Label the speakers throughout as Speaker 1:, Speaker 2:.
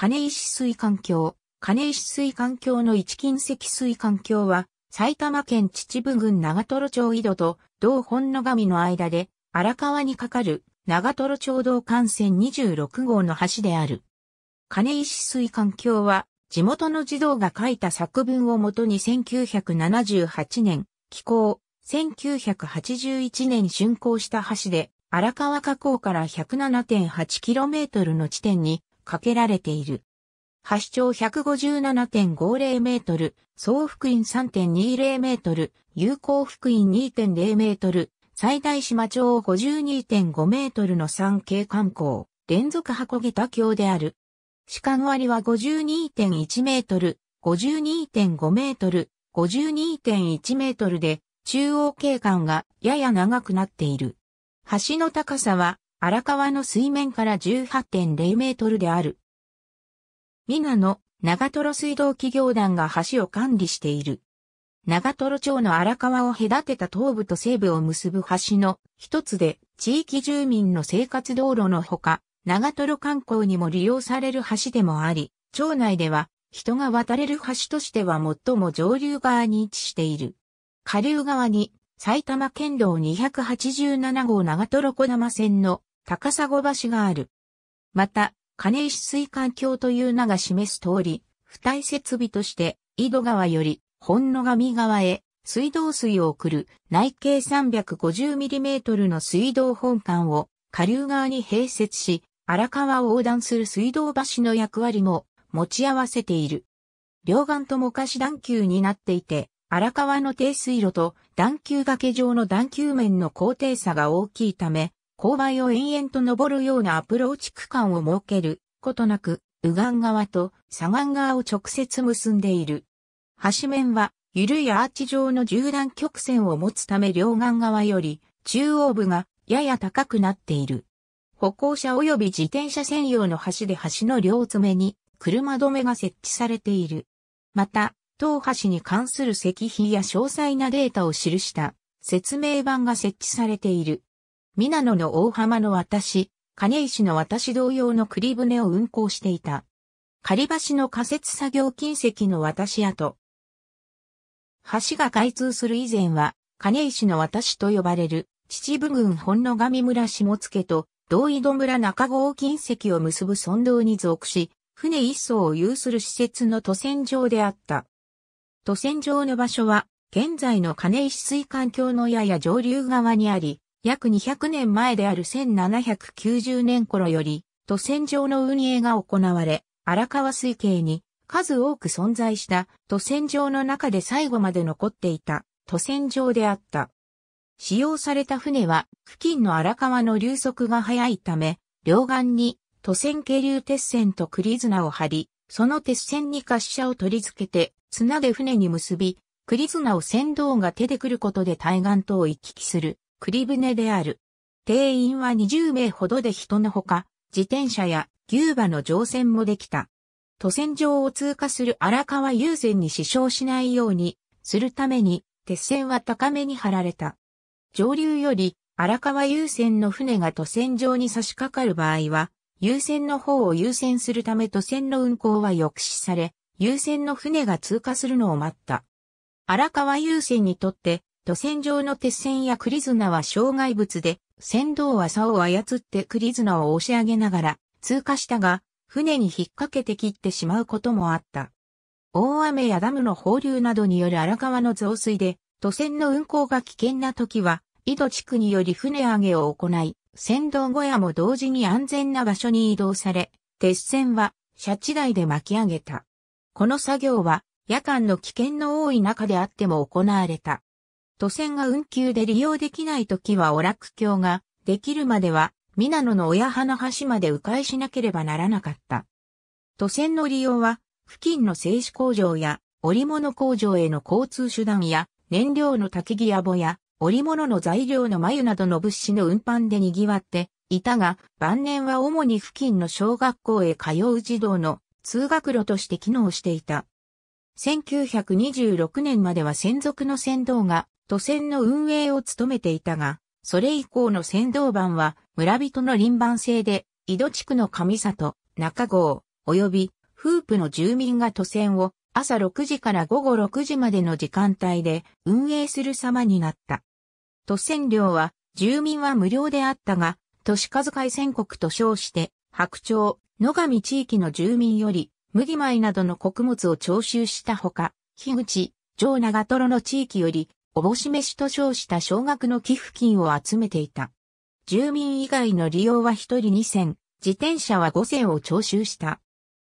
Speaker 1: 金石水管橋、金石水管橋の一近石水管橋は、埼玉県秩父郡長瀞町井戸と道本の上の間で、荒川に架かる長瀞町道幹線26号の橋である。金石水管橋は、地元の児童が書いた作文をもとに1978年、寄港、1981年竣工した橋で、荒川河口から 107.8km の地点にかけられている。橋長157.50メートル、総福院3.20メートル、有効福院2.0メートル、最大島町52.5メートルの3系観光、連続箱下駄橋である。主官割は52.1メートル、52.5メートル、52.1メートルで、中央景観がやや長くなっている。橋の高さは荒川の水面から18.0メートルである。美賀の長瀞水道企業団が橋を管理している。長瀞町の荒川を隔てた東部と西部を結ぶ橋の一つで地域住民の生活道路のほか、長瀞観光にも利用される橋でもあり、町内では人が渡れる橋としては最も上流側に位置している。下流側に埼玉県道287号長瀞小玉線の高砂橋がある。また、金石水管橋という名が示す通り、付帯設備として、井戸川より、本野上川へ、水道水を送る内径 350mm の水道本館を下流側に併設し、荒川を横断する水道橋の役割も持ち合わせている。両岸とも貸し段丘になっていて、荒川の低水路と段丘崖上の段丘面の高低差が大きいため、勾配を延々と登るようなアプローチ区間を設けることなく、右岸側と左岸側を直接結んでいる。橋面は、緩いアーチ状の縦断曲線を持つため両岸側より、中央部がやや高くなっている。歩行者及び自転車専用の橋で橋の両爪に車止めが設置されている。また、当橋に関する石碑や詳細なデータを記した説明板が設置されている。ミナノの大浜の渡し、金石の渡し同様の栗船を運航していた。仮橋の仮設作業金石の渡し跡。橋が開通する以前は、金石の渡しと呼ばれる、秩父郡本野上村下付と、道井戸村中郷近石を結ぶ村道に属し、船一層を有する施設の渡船場であった。渡船場の場所は、現在の金石水管橋のやや上流側にあり、約200年前である1790年頃より、都船場の運営が行われ、荒川水系に数多く存在した都船場の中で最後まで残っていた都船場であった。使用された船は付近の荒川の流速が速いため、両岸に都船渓流鉄線と栗綱を張り、その鉄線に滑車を取り付けて、綱で船に結び、栗綱を船頭が手で来ることで対岸とを行き来する栗船である。定員は20名ほどで人のほか、自転車や牛馬の乗船もできた。都船場を通過する荒川優先に支障しないようにするために、鉄線は高めに張られた。上流より荒川優先の船が都船場に差し掛かる場合は、優先の方を優先するため都船の運航は抑止され、優先の船が通過するのを待った。荒川優先にとって路船上の鉄線やクリズナは障害物で、船頭は竿を操ってクリズナを押し上げながら通過したが、船に引っ掛けて切ってしまうこともあった。大雨やダムの放流などによる荒川の増水で、渡船の運航が危険な時は、井戸地区により船上げを行い、船頭小屋も同時に安全な場所に移動され、鉄線は、シャチ台で巻き上げた。この作業は、夜間の危険の多い中であっても行われた。都線が運休で利用できない時はオラク橋ができるまでは、ミナノの親派の橋まで迂回しなければならなかった。都線の利用は、付近の製紙工場や織物工場への交通手段や、燃料の焚き木やぼや、織物の材料の眉などの物資の運搬で賑わっていたが、晩年は主に付近の小学校へ通う児童の通学路として機能していた。1926年までは専属の船頭が都線の運営を務めていたが、それ以降の先導版は村人の臨番制で、井戸地区の上里、中郷、及び、フープの住民が都線を朝6時から午後6時までの時間帯で運営する様になった。都線料は住民は無料であったが、都市数改戦国と称して、白鳥、野上地域の住民より、麦米などの穀物を徴収したほか、樋口、城長ロの地域より、おぼしめしと称した少額の寄付金を集めていた。住民以外の利用は1人2 0自転車は五0を徴収した。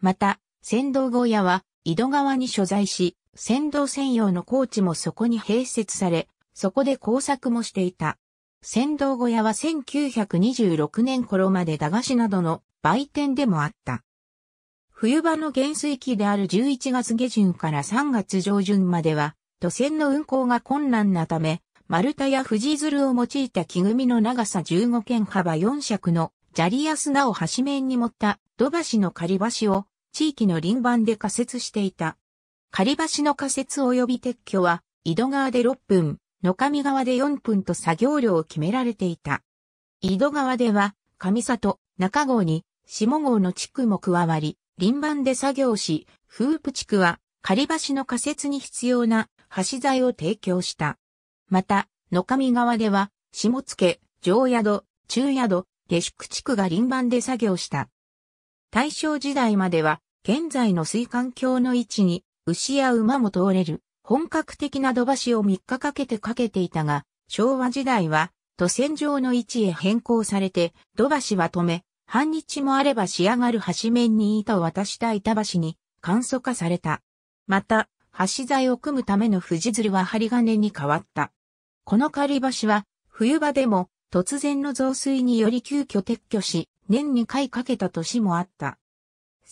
Speaker 1: また、船頭小屋は井戸川に所在し、船頭専用の高地もそこに併設され、そこで工作もしていた。船頭小屋は1926年頃まで駄菓子などの売店でもあった。冬場の減衰期である11月下旬から3月上旬までは、土線の運行が困難なため、丸太や藤鶴を用いた木組みの長さ15軒幅4尺の砂利や砂を橋面に持った土橋の仮橋を地域の林番で仮設していた。仮橋の仮設及び撤去は、井戸川で6分、野上川で4分と作業量を決められていた。井戸川では、上里、中郷に、下郷の地区も加わり、林番で作業し、フープ地区は、仮橋の仮設に必要な橋材を提供した。また、野上川では、下野、上宿、中宿、下宿地区が輪番で作業した。大正時代までは、現在の水管橋の位置に、牛や馬も通れる、本格的な土橋を3日かけてかけていたが、昭和時代は、都線上の位置へ変更されて、土橋は止め、半日もあれば仕上がる橋面に板を渡した板橋に簡素化された。また、橋材を組むための藤吊りは針金に変わった。この仮橋は、冬場でも突然の増水により急遽撤去し、年に回かけた年もあった。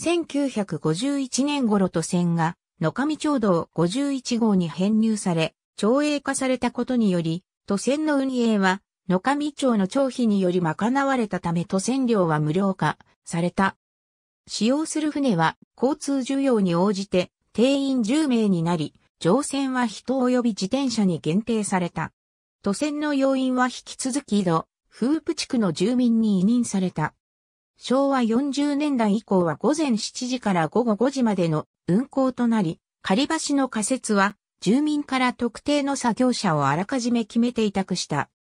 Speaker 1: 1951年頃と線が、野上町道51号に編入され、町営化されたことにより、都線の運営は、野上町の町費により賄われたため都線料は無料化された。使用する船は交通需要に応じて定員10名になり、乗船は人及び自転車に限定された。都船の要員は引き続き井戸、フープ地区の住民に委任された。昭和40年代以降は午前7時から午後5時までの運行となり、仮橋の仮設は住民から特定の作業者をあらかじめ決めて委託した。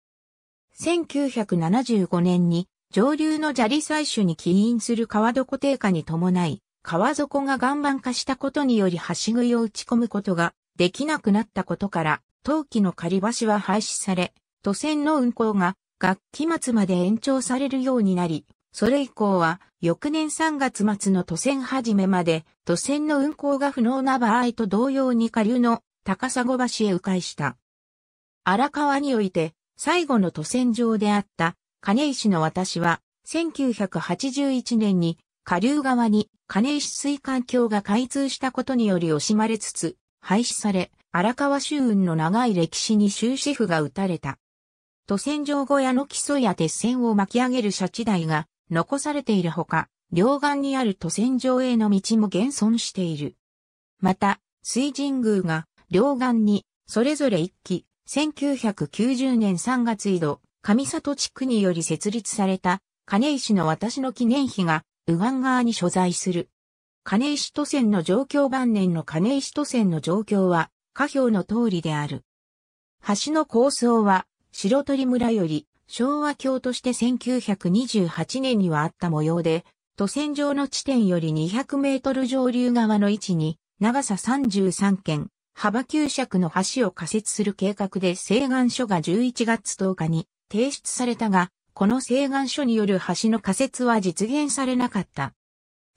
Speaker 1: 1975年に上流の砂利採取に起因する川床低下に伴い、川底が岩盤化したことにより橋食いを打ち込むことができなくなったことから、陶器の仮橋は廃止され、都線の運行が学期末まで延長されるようになり、それ以降は翌年3月末の都線始めまで都線の運行が不能な場合と同様に下流の高砂橋へ迂回した。荒川において最後の都線上であった金石の私は1981年に下流側に金石水管橋が開通したことにより惜しまれつつ、廃止され、荒川周雲の長い歴史に終止符が打たれた。都船場小屋の基礎や鉄線を巻き上げる車地台が残されているほか、両岸にある都船場への道も現存している。また、水神宮が両岸にそれぞれ一期、1990年3月井戸、上里地区により設立された金石の私の記念碑が右岸側に所在する。金石都線の状況晩年の金石都線の状況は、下表の通りである。橋の構想は、白鳥村より昭和橋として1928年にはあった模様で、都線上の地点より200メートル上流側の位置に、長さ33軒、幅9尺の橋を仮設する計画で請願書が11月10日に提出されたが、この請願書による橋の仮設は実現されなかった。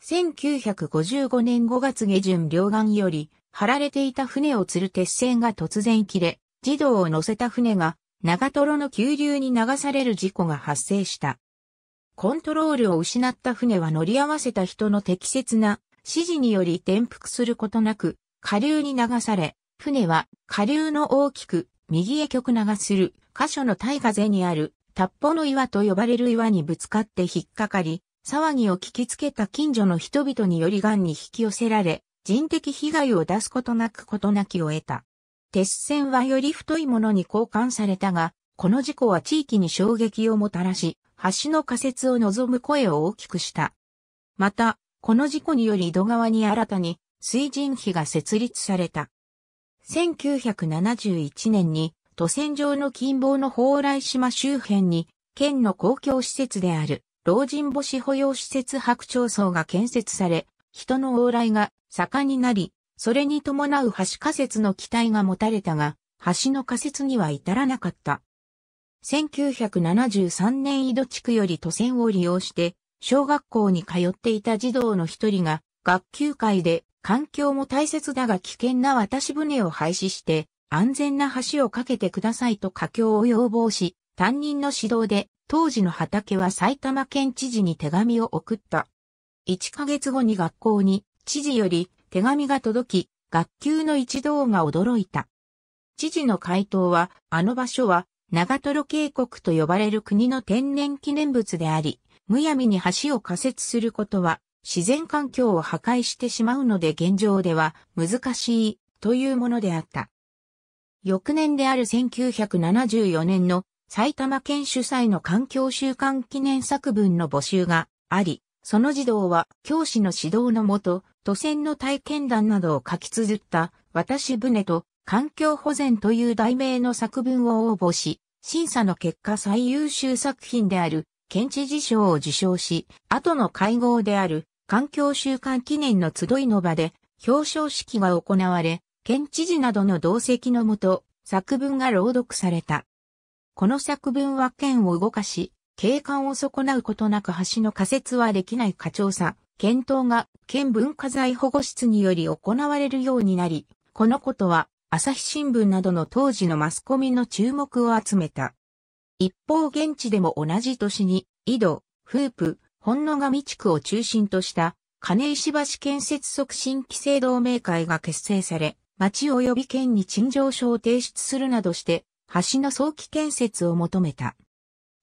Speaker 1: 1955年5月下旬両岸より、張られていた船を吊る鉄線が突然切れ、児童を乗せた船が長瀞の急流に流される事故が発生した。コントロールを失った船は乗り合わせた人の適切な指示により転覆することなく、下流に流され、船は下流の大きく右へ曲流する箇所の大風にあるタッポの岩と呼ばれる岩にぶつかって引っかかり、騒ぎを聞きつけた近所の人々により岩に引き寄せられ、人的被害を出すことなく事なきを得た。鉄線はより太いものに交換されたが、この事故は地域に衝撃をもたらし、橋の仮設を望む声を大きくした。また、この事故により井戸川に新たに水人碑が設立された。1971年に渡船場の近傍の蓬莱島周辺に、県の公共施設である、老人母子保養施設白鳥荘が建設され、人の往来が盛んになり、それに伴う橋仮設の期待が持たれたが、橋の仮設には至らなかった。1973年井戸地区より都線を利用して、小学校に通っていた児童の一人が、学級会で、環境も大切だが危険な渡し船を廃止して、安全な橋を架けてくださいと佳境を要望し、担任の指導で、当時の畑は埼玉県知事に手紙を送った。1ヶ月後に学校に、知事より手紙が届き、学級の一同が驚いた。知事の回答は、あの場所は、長瀞渓谷と呼ばれる国の天然記念物であり、むやみに橋を仮設することは、自然環境を破壊してしまうので現状では難しいというものであった。翌年である1974年の埼玉県主催の環境週間記念作文の募集があり、その児童は教師の指導のもと、都船の体験談などを書き綴った、私船と環境保全という題名の作文を応募し、審査の結果最優秀作品である県知事賞を受賞し、後の会合である環境週間記念の集いの場で表彰式が行われ、県知事などの同席のもと、作文が朗読された。この作文は県を動かし、景観を損なうことなく橋の仮設はできない課長さ、検討が県文化財保護室により行われるようになり、このことは朝日新聞などの当時のマスコミの注目を集めた。一方現地でも同じ年に、井戸、フープ、本野上地区を中心とした、金石橋建設促進規制同盟会が結成され、町及び県に陳情書を提出するなどして、橋の早期建設を求めた。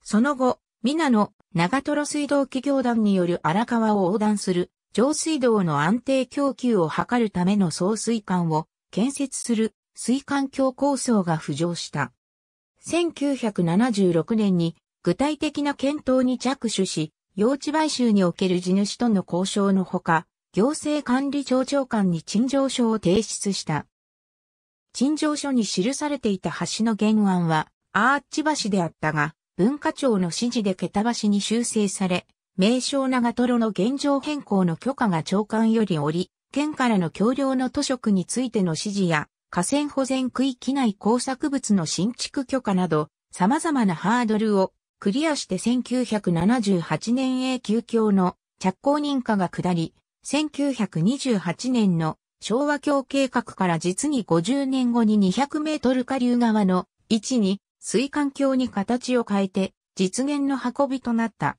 Speaker 1: その後、皆の長瀞水道企業団による荒川を横断する上水道の安定供給を図るための送水管を建設する水管橋構想が浮上した。1976年に具体的な検討に着手し、用地買収における地主との交渉のほか、行政管理庁長官に陳情書を提出した。陳情書に記されていた橋の原案は、アーチ橋であったが、文化庁の指示で桁橋に修正され、名称長ロの現状変更の許可が長官よりおり、県からの橋梁の図職についての指示や、河川保全区域内工作物の新築許可など、様々なハードルをクリアして1978年永久橋の着工認可が下り、1928年の昭和橋計画から実に50年後に200メートル下流側の位置に水管橋に形を変えて実現の運びとなった。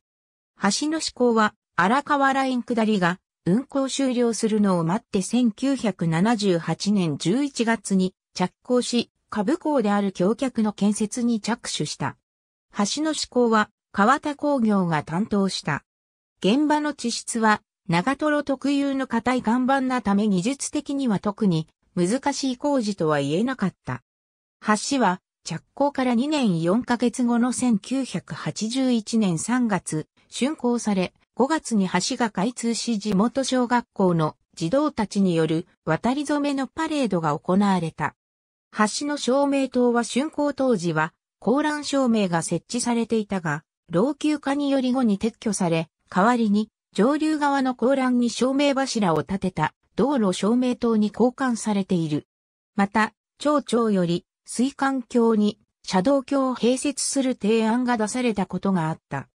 Speaker 1: 橋の施行は荒川ライン下りが運行終了するのを待って1978年11月に着工し、下港である橋脚の建設に着手した。橋の施工は川田工業が担当した。現場の地質は長ロ特有の硬い岩盤なため技術的には特に難しい工事とは言えなかった。橋は着工から2年4ヶ月後の1981年3月、竣工され、5月に橋が開通し地元小学校の児童たちによる渡り染めのパレードが行われた。橋の照明灯は竣工当時は、高欄照明が設置されていたが、老朽化により後に撤去され、代わりに上流側の高欄に照明柱を立てた道路照明灯に交換されている。また、町長より水管橋に車道橋を併設する提案が出されたことがあった。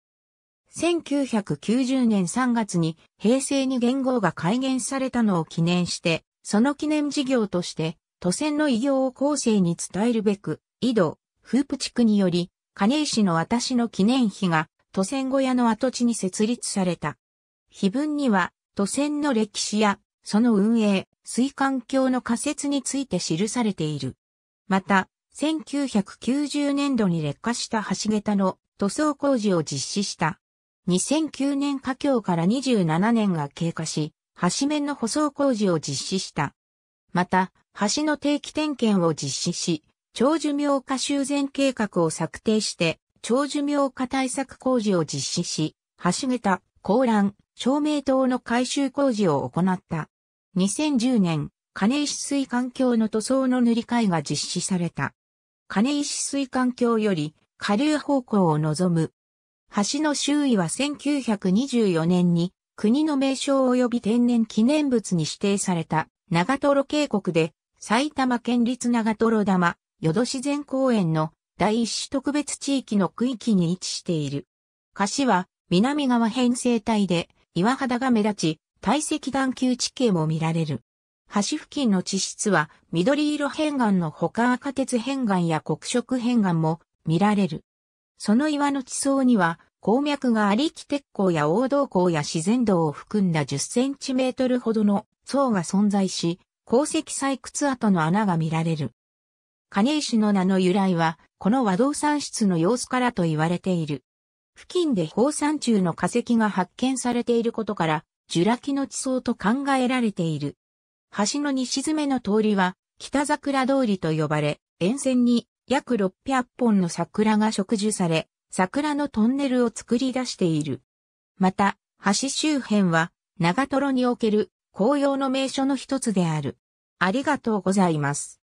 Speaker 1: 1990年3月に平成に元号が改元されたのを記念して、その記念事業として、都線の異業を後世に伝えるべく、井戸、フープ地区により、金井市の私の記念碑が、都線小屋の跡地に設立された。碑文には、都線の歴史や、その運営、水管橋の仮説について記されている。また、1990年度に劣化した橋桁の塗装工事を実施した。2009年下橋から27年が経過し、橋面の舗装工事を実施した。また、橋の定期点検を実施し、長寿命化修繕計画を策定して、長寿命化対策工事を実施し、橋桁、高欄、照明塔の改修工事を行った。2010年、金石水環境の塗装の塗り替えが実施された。金石水環境より下流方向を望む。橋の周囲は1924年に国の名称及び天然記念物に指定された長瀞渓谷で埼玉県立長瀞玉、淀自然公園の第一市特別地域の区域に位置している。橋は南側編成体で岩肌が目立ち、堆積段丘地形も見られる。橋付近の地質は緑色片岩のほか赤鉄片岩や黒色片岩も見られる。その岩の地層には鉱脈があり木鉄鋼や黄銅鉱や自然銅を含んだ10センチメートルほどの層が存在し、鉱石採掘跡の穴が見られる。金石の名の由来は、この和銅産出の様子からと言われている。付近で放散中の化石が発見されていることから、ジュラ紀の地層と考えられている。橋の西詰めの通りは、北桜通りと呼ばれ、沿線に約600本の桜が植樹され、桜のトンネルを作り出している。また、橋周辺は、長瀞における紅葉の名所の一つである。ありがとうございます。